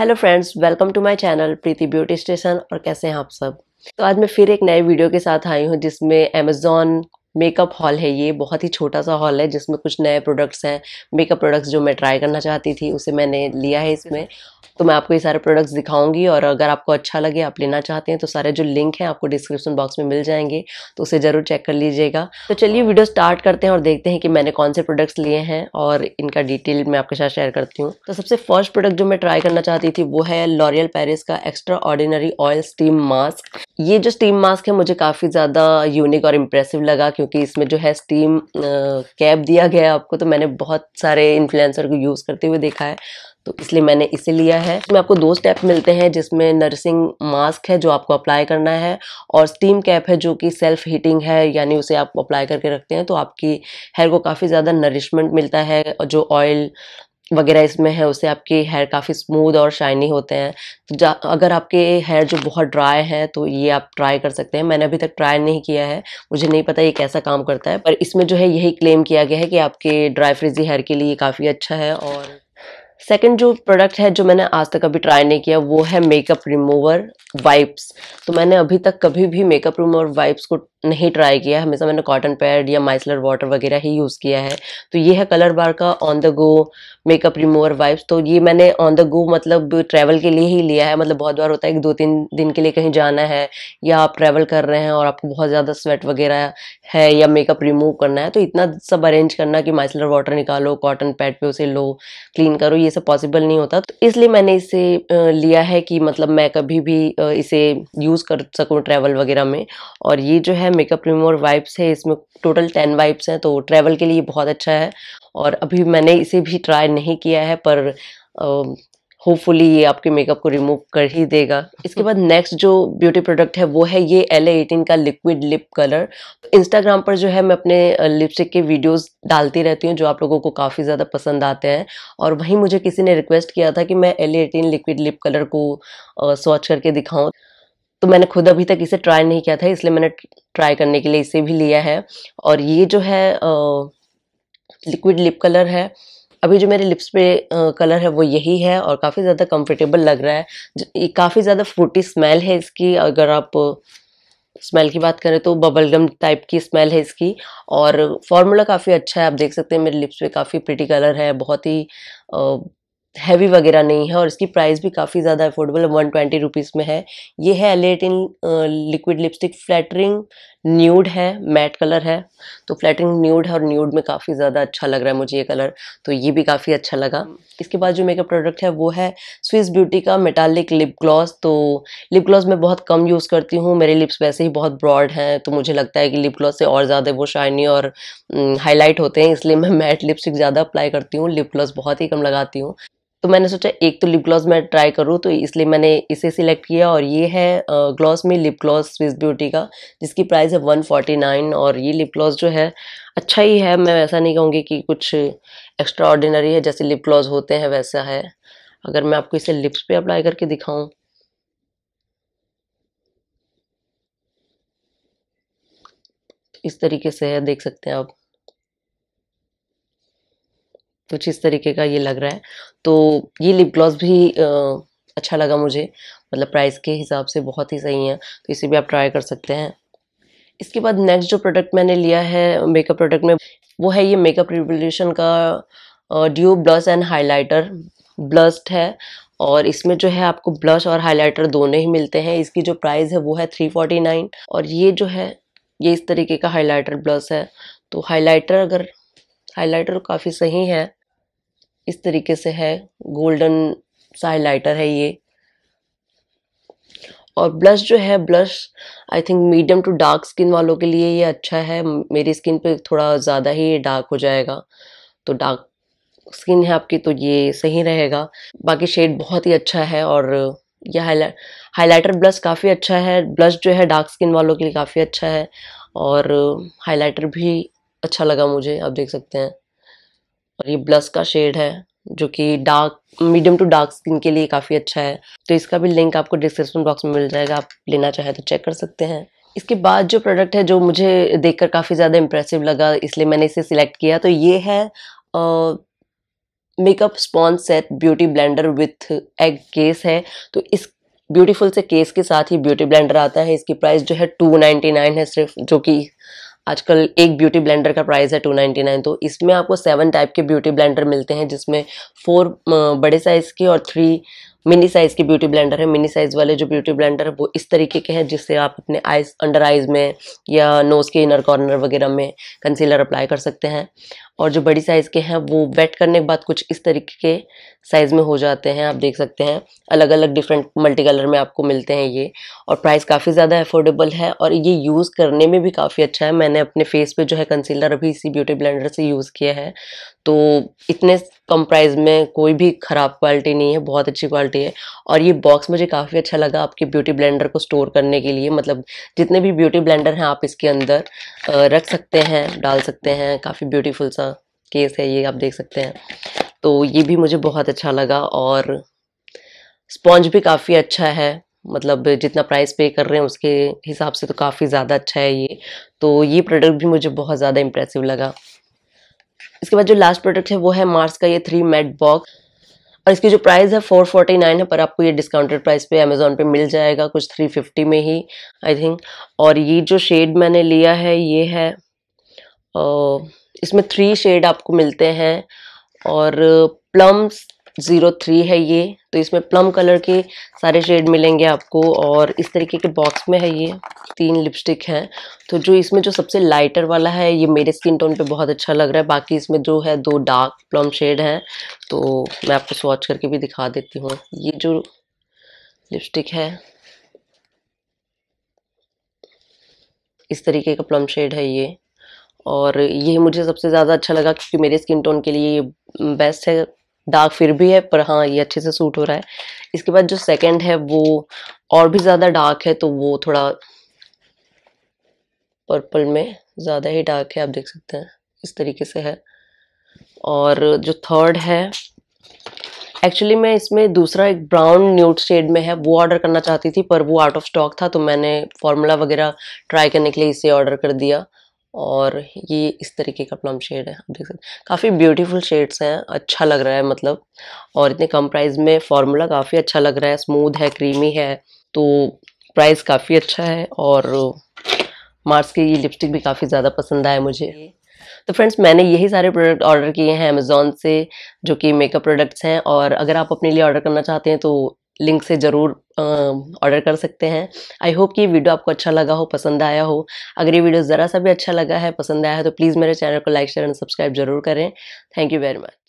hello friends welcome to my channel Preeti beauty station और कैसे हैं आप सब तो आज मैं फिर एक नए वीडियो के साथ आई हूँ जिसमें अमेजोन मेकअप हॉल है ये बहुत ही छोटा सा हॉल है जिसमें कुछ नए प्रोडक्ट्स हैं मेकअप प्रोडक्ट्स जो मैं ट्राई करना चाहती थी उसे मैंने लिया है इसमें तो मैं आपको ये सारे प्रोडक्ट्स दिखाऊंगी और अगर आपको अच्छा लगे आप लेना चाहते हैं तो सारे जो लिंक हैं आपको डिस्क्रिप्शन बॉक्स में मिल जाएंगे तो उसे ज़रूर चेक कर लीजिएगा तो चलिए वीडियो स्टार्ट करते हैं और देखते हैं कि मैंने कौन से प्रोडक्ट्स लिए हैं और इनका डिटेल मैं आपके साथ शेयर करती हूँ तो सबसे फर्स्ट प्रोडक्ट जो मैं ट्राई करना चाहती थी वो है लॉरियल पेरिस का extraordinary oil steam mask ये जो स्टीम मास्क है मुझे काफ़ी ज़्यादा यूनिक और इम्प्रेसिव लगा क्योंकि इसमें जो है स्टीम कैप दिया गया है आपको तो मैंने बहुत सारे इन्फ्लुएंसर को यूज़ करते हुए देखा है तो इसलिए मैंने इसे लिया है इसमें आपको दो स्टेप मिलते हैं जिसमें नर्सिंग मास्क है जो आपको अप्लाई करना है और स्टीम कैप है जो कि सेल्फ हीटिंग है यानी उसे आप अप्लाई करके रखते हैं तो आपकी हेयर को काफ़ी ज़्यादा नरिशमेंट मिलता है जो ऑयल वगैरह इसमें है उससे आपके हेयर काफ़ी स्मूथ और शाइनी होते हैं तो अगर आपके हेयर जो बहुत ड्राई है तो ये आप ट्राई कर सकते हैं मैंने अभी तक ट्राई नहीं किया है मुझे नहीं पता ये कैसा काम करता है पर इसमें जो है यही क्लेम किया गया है कि आपके ड्राई फ्रिजी हेयर के लिए काफ़ी अच्छा है और सेकंड जो प्रोडक्ट है जो मैंने आज तक अभी ट्राई नहीं किया वो है मेकअप रिमूवर वाइप्स तो मैंने अभी तक कभी भी मेकअप रिमूवर वाइप्स को नहीं ट्राई किया हमेशा मैंने कॉटन पैड या माइसलर वाटर वगैरह ही यूज़ किया है तो ये है कलर बार का on the go makeup remover wipes तो ये मैंने ऑन द गो मतलब ट्रैवल के लिए ही लिया है मतलब बहुत बार होता है कि दो तीन दिन के लिए कहीं जाना है या आप ट्रैवल कर रहे हैं और आपको बहुत ज़्यादा स्वेट वगैरह है या मेकअप रिमूव करना है तो इतना सब अरेंज करना कि माइसलर वाटर निकालो कॉटन पैड पर उसे लो क्लीन करो ये ये सब पॉसिबल नहीं होता तो इसलिए मैंने इसे लिया है कि मतलब मैं कभी भी इसे यूज़ कर सकूँ ट्रैवल वगैरह में और ये जो है मेकअप रिमूवर वाइप्स है इसमें टोटल टेन वाइप्स हैं तो ट्रैवल के लिए बहुत अच्छा है और अभी मैंने इसे भी ट्राई नहीं किया है पर होपफुली ये आपके मेकअप को रिमूव कर ही देगा इसके बाद नेक्स्ट जो ब्यूटी प्रोडक्ट है वो है ये एल एटीन का लिक्विड लिप कलर इंस्टाग्राम पर जो है मैं अपने लिपस्टिक के वीडियोस डालती रहती हूँ जो आप लोगों को काफ़ी ज़्यादा पसंद आते हैं और वहीं मुझे किसी ने रिक्वेस्ट किया था कि मैं Elle eighteen liquid lip colour को सर्च करके दिखाऊँ तो मैंने खुद अभी तक इसे ट्राई नहीं किया था इसलिए मैंने ट्राई करने के लिए इसे भी लिया है और ये जो है लिक्विड लिप कलर है अभी जो मेरे लिप्स पे कलर है वो यही है और काफ़ी ज़्यादा कंफर्टेबल लग रहा है काफ़ी ज़्यादा फ्रूटी स्मेल है इसकी अगर आप स्मेल की बात करें तो बबलगम टाइप की स्मेल है इसकी और फॉर्मूला काफ़ी अच्छा है आप देख सकते हैं मेरे लिप्स पे काफ़ी प्रिटी कलर है बहुत ही हैवी वगैरह नहीं है और इसकी प्राइस भी काफ़ी ज़्यादा अफोर्डेबल वन ट्वेंटी रुपीज़ में है ये है Elle eighteen liquid lipstick flattering nude है मैट कलर है तो फ्लैटिंग न्यूड है और न्यूड में काफ़ी ज़्यादा अच्छा लग रहा है मुझे ये कलर तो ये भी काफ़ी अच्छा लगा इसके बाद जो मेकअप प्रोडक्ट है वो है स्विस ब्यूटी का मेटालिक लिप ग्लॉस तो लिप ग्लॉस मैं बहुत कम यूज़ करती हूँ मेरे लिप्स वैसे ही बहुत ब्रॉड हैं तो मुझे लगता है कि लिप ग्लॉस से और ज़्यादा वो शाइनी और हाईलाइट हम्म, होते हैं इसलिए मैं मैट लिपस्टिक ज़्यादा अप्लाई करती हूँ लिप ग्लॉस बहुत ही कम लगाती हूँ तो मैंने सोचा एक तो लिप ग्लॉस मैं ट्राई करूँ तो इसलिए मैंने इसे सिलेक्ट किया और ये है ग्लॉस में लिप ग्लॉस स्विस ब्यूटी का जिसकी प्राइस है वन फोर्टी नाइन और ये लिप ग्लॉस जो है अच्छा ही है मैं ऐसा नहीं कहूँगी कि कुछ एक्स्ट्रा ऑर्डिनरी है जैसे लिप ग्लॉस होते हैं वैसा है अगर मैं आपको इसे लिप्स पर अप्लाई करके दिखाऊँ इस तरीके से है देख सकते हैं आप कुछ तो इस तरीके का ये लग रहा है तो ये लिप ग्लॉस भी आ, अच्छा लगा मुझे मतलब प्राइस के हिसाब से बहुत ही सही है तो इसे भी आप ट्राई कर सकते हैं इसके बाद नेक्स्ट जो प्रोडक्ट मैंने लिया है मेकअप प्रोडक्ट में वो है ये मेकअप रिवोल्यूशन का dew blush and highlighter blushed है और इसमें जो है आपको ब्लश और हाइलाइटर दोनों ही मिलते हैं इसकी जो प्राइस है वो है थ्री फोर्टी नाइन और ये जो है ये इस तरीके का हाइलाइटर ब्लश है तो हाइलाइटर अगर हाइलाइटर काफ़ी सही है इस तरीके से है गोल्डन सा हाईलाइटर है ये और ब्लश जो है blush I think medium to dark skin वालों के लिए ये अच्छा है मेरी स्किन पे थोड़ा ज़्यादा ही ये डार्क हो जाएगा तो डार्क स्किन है आपकी तो ये सही रहेगा बाकी शेड बहुत ही अच्छा है और यह हाईलाइट हाईलाइटर ब्लश काफ़ी अच्छा है ब्लश जो है डार्क स्किन वालों के लिए काफ़ी अच्छा है और हाईलाइटर भी अच्छा लगा मुझे आप देख सकते हैं और ये ब्लस का शेड है जो कि dark medium to dark skin के लिए काफ़ी अच्छा है तो इसका भी लिंक आपको डिस्क्रिप्शन बॉक्स में मिल जाएगा आप लेना चाहें तो चेक कर सकते हैं इसके बाद जो प्रोडक्ट है जो मुझे देखकर काफ़ी ज़्यादा इम्प्रेसिव लगा इसलिए मैंने इसे सिलेक्ट किया तो ये है makeup sponge set beauty blender with egg case है तो इस ब्यूटीफुल से केस के साथ ही ब्यूटी ब्लेंडर आता है इसकी प्राइस जो है टू नाइन्टी नाइन है सिर्फ जो कि आजकल एक ब्यूटी ब्लेंडर का प्राइस है टू नाइन्टी नाइन तो इसमें आपको सेवन टाइप के ब्यूटी ब्लेंडर मिलते हैं जिसमें फोर बड़े साइज़ के और थ्री मिनी साइज़ के ब्यूटी ब्लेंडर है मिनी साइज़ वाले जो ब्यूटी ब्लेंडर है वो इस तरीके के हैं जिससे आप अपने आइज अंडर आइज में या नोज़ के इनर कॉर्नर वगैरह में कंसीलर अप्लाई कर सकते हैं और जो बड़ी साइज़ के हैं वो वेट करने के बाद कुछ इस तरीके के साइज़ में हो जाते हैं आप देख सकते हैं अलग अलग डिफरेंट मल्टी कलर में आपको मिलते हैं ये और प्राइस काफ़ी ज़्यादा अफोर्डेबल है और ये यूज़ करने में भी काफ़ी अच्छा है मैंने अपने फेस पे जो है कंसीलर अभी इसी ब्यूटी ब्लेंडर से यूज़ किया है तो इतने कम प्राइस में कोई भी ख़राब क्वालिटी नहीं है बहुत अच्छी क्वालिटी है और ये बॉक्स मुझे काफ़ी अच्छा लगा आपके ब्यूटी ब्लेंडर को स्टोर करने के लिए मतलब जितने भी ब्यूटी ब्लेंडर हैं आप इसके अंदर रख सकते हैं डाल सकते हैं काफ़ी ब्यूटीफुल सा केस है ये आप देख सकते हैं तो ये भी मुझे बहुत अच्छा लगा और स्पॉन्ज भी काफ़ी अच्छा है मतलब जितना प्राइस पे कर रहे हैं उसके हिसाब से तो काफ़ी ज़्यादा अच्छा है ये तो ये प्रोडक्ट भी मुझे बहुत ज़्यादा इम्प्रेसिव लगा इसके बाद जो लास्ट प्रोडक्ट है वो है मार्स का ये थ्री मेट बॉक्स और इसकी जो प्राइस है फोर फोर्टी नाइन है पर आपको ये डिस्काउंटेड प्राइस पे अमेजोन पे मिल जाएगा कुछ थ्री फिफ्टी में ही आई थिंक और ये जो शेड मैंने लिया है ये है इसमें थ्री शेड आपको मिलते हैं और प्लम्स ज़ीरो थ्री है ये तो इसमें प्लम कलर के सारे शेड मिलेंगे आपको और इस तरीके के बॉक्स में है ये तीन लिपस्टिक हैं तो जो इसमें जो सबसे लाइटर वाला है ये मेरे स्किन टोन पे बहुत अच्छा लग रहा है बाकी इसमें जो है दो डार्क प्लम शेड हैं तो मैं आपको स्वॉच करके भी दिखा देती हूँ ये जो लिपस्टिक है इस तरीके का प्लम शेड है ये और ये मुझे सबसे ज़्यादा अच्छा लगा क्योंकि मेरे स्किन टोन के लिए ये बेस्ट है डार्क फिर भी है पर हाँ ये अच्छे से सूट हो रहा है इसके बाद जो सेकंड है वो और भी ज़्यादा डार्क है तो वो थोड़ा पर्पल में ज़्यादा ही डार्क है आप देख सकते हैं इस तरीके से है और जो थर्ड है एक्चुअली मैं इसमें दूसरा एक ब्राउन न्यूट शेड में है वो ऑर्डर करना चाहती थी पर वो आउट ऑफ स्टॉक था तो मैंने फॉर्मूला वगैरह ट्राई करने के लिए इसे ऑर्डर कर दिया और ये इस तरीके का प्लम शेड है आप देख सकते हैं काफ़ी ब्यूटीफुल शेड्स हैं अच्छा लग रहा है मतलब और इतने कम प्राइस में फार्मूला काफ़ी अच्छा लग रहा है स्मूथ है क्रीमी है तो प्राइस काफ़ी अच्छा है और मार्स की ये लिपस्टिक भी काफ़ी ज़्यादा पसंद आया मुझे तो फ्रेंड्स मैंने यही सारे प्रोडक्ट ऑर्डर किए हैं अमेज़ोन से जो कि मेकअप प्रोडक्ट्स हैं और अगर आप अपने लिए ऑर्डर करना चाहते हैं तो लिंक से ज़रूर ऑर्डर कर सकते हैं आई होप कि ये वीडियो आपको अच्छा लगा हो पसंद आया हो अगर ये वीडियो ज़रा सा भी अच्छा लगा है पसंद आया है तो प्लीज़ मेरे चैनल को लाइक शेयर एंड सब्सक्राइब जरूर करें थैंक यू वेरी मच